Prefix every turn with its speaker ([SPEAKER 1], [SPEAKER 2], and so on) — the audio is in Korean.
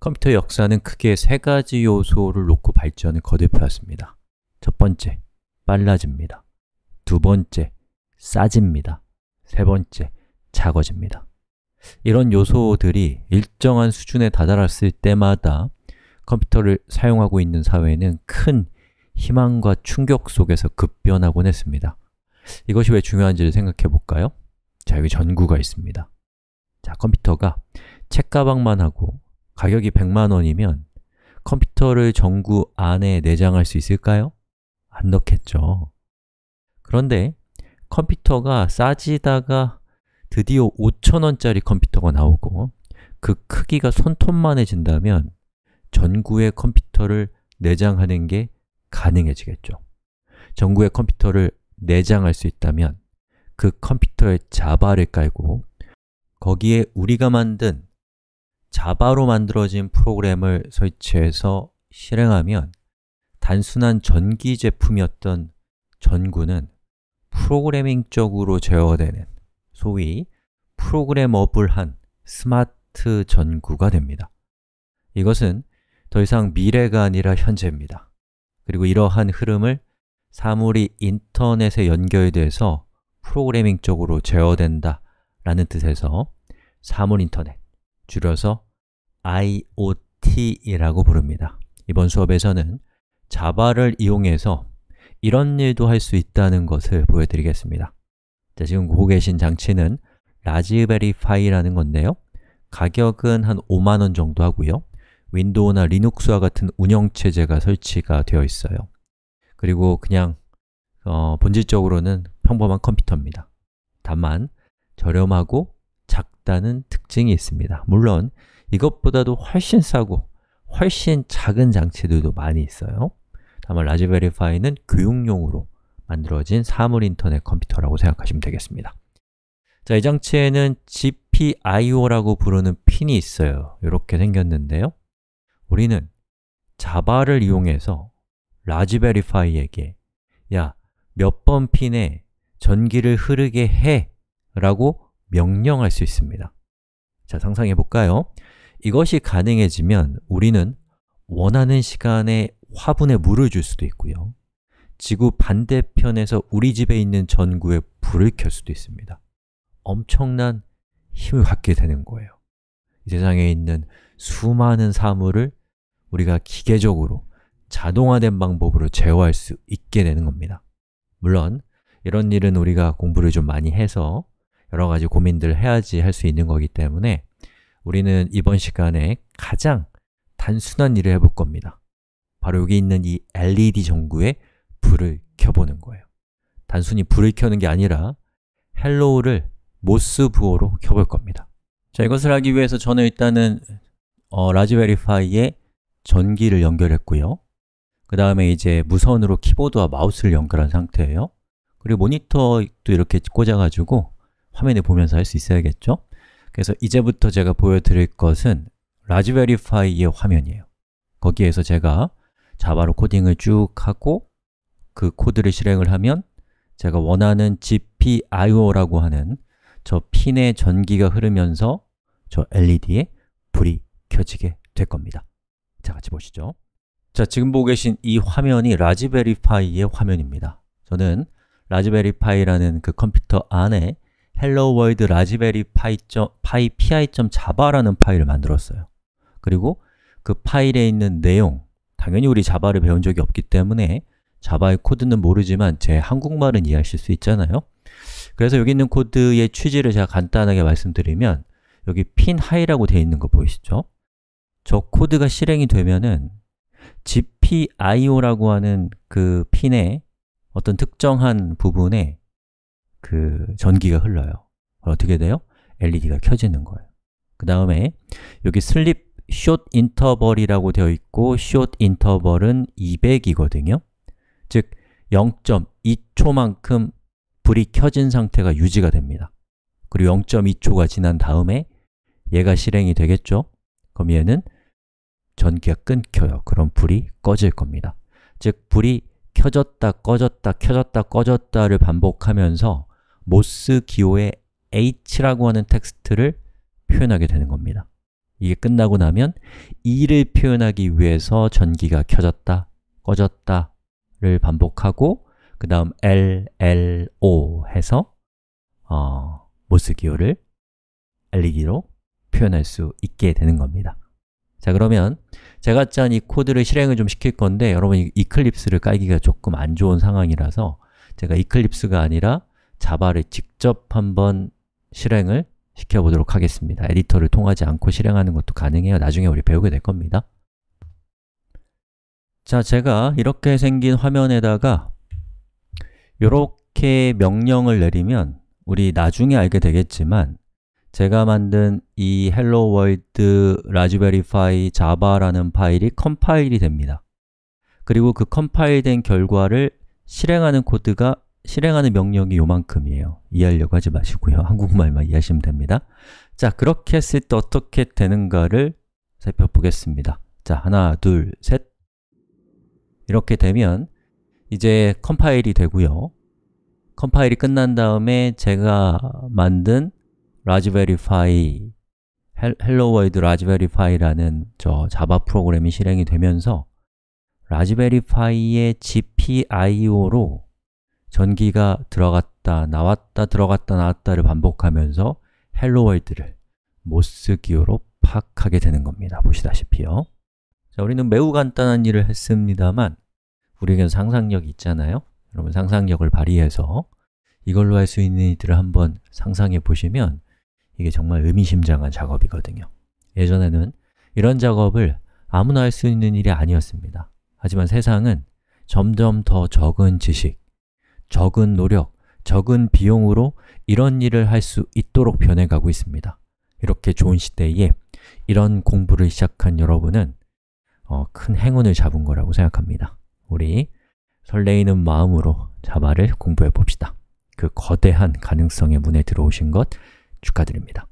[SPEAKER 1] 컴퓨터 역사는 크게 세 가지 요소를 놓고 발전을 거듭해왔습니다. 첫 번째, 빨라집니다. 두 번째, 싸집니다. 세 번째, 작아집니다. 이런 요소들이 일정한 수준에 다다랐을 때마다 컴퓨터를 사용하고 있는 사회는 큰 희망과 충격 속에서 급변하곤 했습니다. 이것이 왜 중요한지를 생각해 볼까요? 자, 여기 전구가 있습니다. 자, 컴퓨터가 책가방만 하고 가격이 100만 원이면 컴퓨터를 전구 안에 내장할 수 있을까요? 안 넣겠죠. 그런데 컴퓨터가 싸지다가 드디어 5천원짜리 컴퓨터가 나오고 그 크기가 손톱만해진다면 전구의 컴퓨터를 내장하는 게 가능해지겠죠. 전구의 컴퓨터를 내장할 수 있다면 그 컴퓨터에 자바를 깔고 거기에 우리가 만든 자바로 만들어진 프로그램을 설치해서 실행하면 단순한 전기 제품이었던 전구는 프로그래밍적으로 제어되는 소위 프로그래머블한 스마트 전구가 됩니다. 이것은 더 이상 미래가 아니라 현재입니다. 그리고 이러한 흐름을 사물이 인터넷에 연결돼서 프로그래밍적으로 제어된다 라는 뜻에서 사물 인터넷 줄여서 IoT이라고 부릅니다. 이번 수업에서는 자바를 이용해서 이런 일도 할 수 있다는 것을 보여드리겠습니다. 자, 지금 보고 계신 장치는 라즈베리 파이라는 건데요. 가격은 한 5만원 정도 하고요. 윈도우나 리눅스와 같은 운영체제가 설치가 되어 있어요. 그리고 그냥 어, 본질적으로는 평범한 컴퓨터입니다. 다만 저렴하고 있다는 특징이 있습니다. 물론 이것보다도 훨씬 싸고 훨씬 작은 장치들도 많이 있어요. 다만 라즈베리파이는 교육용으로 만들어진 사물 인터넷 컴퓨터라고 생각하시면 되겠습니다. 자, 이 장치에는 GPIO라고 부르는 핀이 있어요. 이렇게 생겼는데요. 우리는 자바를 이용해서 라즈베리파이에게 야, 몇 번 핀에 전기를 흐르게 해 라고 명령할 수 있습니다 자, 상상해 볼까요? 이것이 가능해지면 우리는 원하는 시간에 화분에 물을 줄 수도 있고요 지구 반대편에서 우리 집에 있는 전구에 불을 켤 수도 있습니다 엄청난 힘을 갖게 되는 거예요 이 세상에 있는 수많은 사물을 우리가 기계적으로 자동화된 방법으로 제어할 수 있게 되는 겁니다 물론 이런 일은 우리가 공부를 좀 많이 해서 여러 가지 고민들 해야지 할 수 있는 거기 때문에 우리는 이번 시간에 가장 단순한 일을 해볼 겁니다 바로 여기 있는 이 LED 전구에 불을 켜보는 거예요 단순히 불을 켜는 게 아니라 헬로우를 모스부호로 켜볼 겁니다 자, 이것을 하기 위해서 저는 일단은 어, 라즈베리파이에 전기를 연결했고요 그 다음에 이제 무선으로 키보드와 마우스를 연결한 상태예요 그리고 모니터도 이렇게 꽂아가지고 화면을 보면서 할 수 있어야겠죠? 그래서 이제부터 제가 보여드릴 것은 라즈베리파이의 화면이에요 거기에서 제가 자바로 코딩을 쭉 하고 그 코드를 실행을 하면 제가 원하는 GPIO라고 하는 저 핀의 전기가 흐르면서 저 LED에 불이 켜지게 될 겁니다 자, 같이 보시죠 자, 지금 보고 계신 이 화면이 라즈베리파이의 화면입니다 저는 라즈베리파이라는 그 컴퓨터 안에 hello world raspberry pi, pi pi.java라는 파일을 만들었어요. 그리고 그 파일에 있는 내용, 당연히 우리 자바를 배운 적이 없기 때문에 자바의 코드는 모르지만 제 한국말은 이해하실 수 있잖아요. 그래서 여기 있는 코드의 취지를 제가 간단하게 말씀드리면 여기 pin high라고 되어 있는 거 보이시죠? 저 코드가 실행이 되면은 GPIO라고 하는 그 핀의 어떤 특정한 부분에 그 전기가 흘러요. 어떻게 돼요? LED가 켜지는 거예요. 그 다음에 여기 슬립 숏 인터벌이라고 되어 있고 숏 인터벌은 200이거든요. 즉 0.2초만큼 불이 켜진 상태가 유지가 됩니다. 그리고 0.2초가 지난 다음에 얘가 실행이 되겠죠? 그럼 얘는 전기가 끊겨요. 그럼 불이 꺼질 겁니다. 즉, 불이 켜졌다, 꺼졌다, 켜졌다, 꺼졌다를 반복하면서 모스 기호의 h라고 하는 텍스트를 표현하게 되는 겁니다. 이게 끝나고 나면 e 를 표현하기 위해서 전기가 켜졌다, 꺼졌다 를 반복하고 그 다음 L, L, O 해서 어, 모스 기호를 LED로 표현할 수 있게 되는 겁니다. 자 그러면 제가 짠 이 코드를 실행을 좀 시킬 건데 여러분 이클립스를 깔기가 조금 안 좋은 상황이라서 제가 이클립스가 아니라 자바를 직접 한번 실행을 시켜보도록 하겠습니다. 에디터를 통하지 않고 실행하는 것도 가능해요. 나중에 우리 배우게 될 겁니다. 자, 제가 이렇게 생긴 화면에다가 이렇게 명령을 내리면 우리 나중에 알게 되겠지만 제가 만든 이 hello world raspberry pi java라는 파일이 컴파일이 됩니다. 그리고 그 컴파일된 결과를 실행하는 코드가 실행하는 명령이 요만큼이에요. 이해하려고 하지 마시고요. 한국말만 이해하시면 됩니다. 자, 그렇게 했을 때 어떻게 되는가를 살펴보겠습니다. 자, 하나, 둘, 셋 이렇게 되면 이제 컴파일이 되고요. 컴파일이 끝난 다음에 제가 만든 라즈베리파이 헬로월드 라즈베리파이라는 저 자바 프로그램이 실행이 되면서 라즈베리파이의 GPIO로 전기가 들어갔다 나왔다 들어갔다 나왔다를 반복하면서 헬로월드를 모스기호로 파악하게 되는 겁니다. 보시다시피요. 자, 우리는 매우 간단한 일을 했습니다만 우리에게 는 상상력이 있잖아요. 여러분 상상력을 발휘해서 이걸로 할 수 있는 일들을 한번 상상해 보시면 이게 정말 의미심장한 작업이거든요. 예전에는 이런 작업을 아무나 할 수 있는 일이 아니었습니다. 하지만 세상은 점점 더 적은 지식, 적은 노력, 적은 비용으로 이런 일을 할 수 있도록 변해가고 있습니다. 이렇게 좋은 시대에 이런 공부를 시작한 여러분은 어, 큰 행운을 잡은 거라고 생각합니다. 우리 설레이는 마음으로 자바를 공부해 봅시다. 그 거대한 가능성의 문에 들어오신 것 축하드립니다.